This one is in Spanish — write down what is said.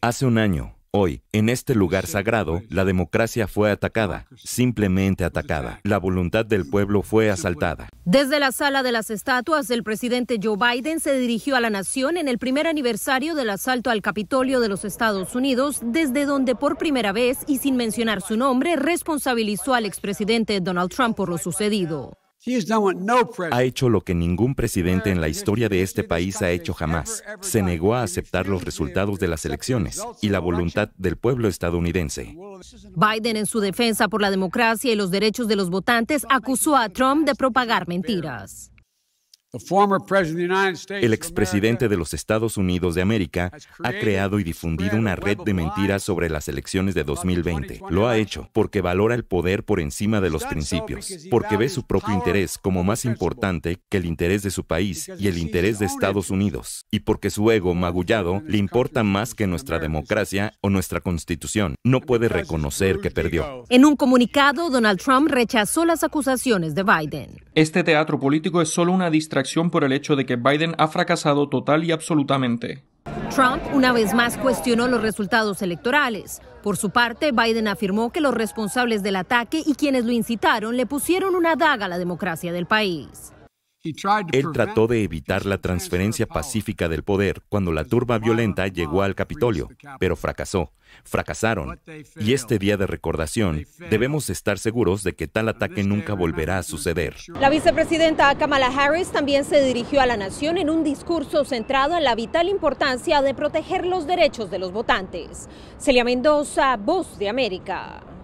Hace un año, hoy, en este lugar sagrado, la democracia fue atacada, simplemente atacada. La voluntad del pueblo fue asaltada. Desde la sala de las estatuas, el presidente Joe Biden se dirigió a la nación en el primer aniversario del asalto al Capitolio de los Estados Unidos, desde donde por primera vez y sin mencionar su nombre responsabilizó al expresidente Donald Trump por lo sucedido. Ha hecho lo que ningún presidente en la historia de este país ha hecho jamás. Se negó a aceptar los resultados de las elecciones y la voluntad del pueblo estadounidense. Biden, en su defensa por la democracia y los derechos de los votantes, acusó a Trump de propagar mentiras. El expresidente de los Estados Unidos de América ha creado y difundido una red de mentiras sobre las elecciones de 2020. Lo ha hecho porque valora el poder por encima de los principios, porque ve su propio interés como más importante que el interés de su país y el interés de Estados Unidos, y porque su ego magullado le importa más que nuestra democracia o nuestra constitución. No puede reconocer que perdió. En un comunicado, Donald Trump rechazó las acusaciones de Biden. Este teatro político es solo una distracción por el hecho de que Biden ha fracasado total y absolutamente. Trump una vez más cuestionó los resultados electorales. Por su parte, Biden afirmó que los responsables del ataque y quienes lo incitaron le pusieron una daga a la democracia del país. Él trató de evitar la transferencia pacífica del poder cuando la turba violenta llegó al Capitolio, pero fracasó. Fracasaron. Y este día de recordación, debemos estar seguros de que tal ataque nunca volverá a suceder. La vicepresidenta Kamala Harris también se dirigió a la nación en un discurso centrado en la vital importancia de proteger los derechos de los votantes. Celia Mendoza, Voz de América.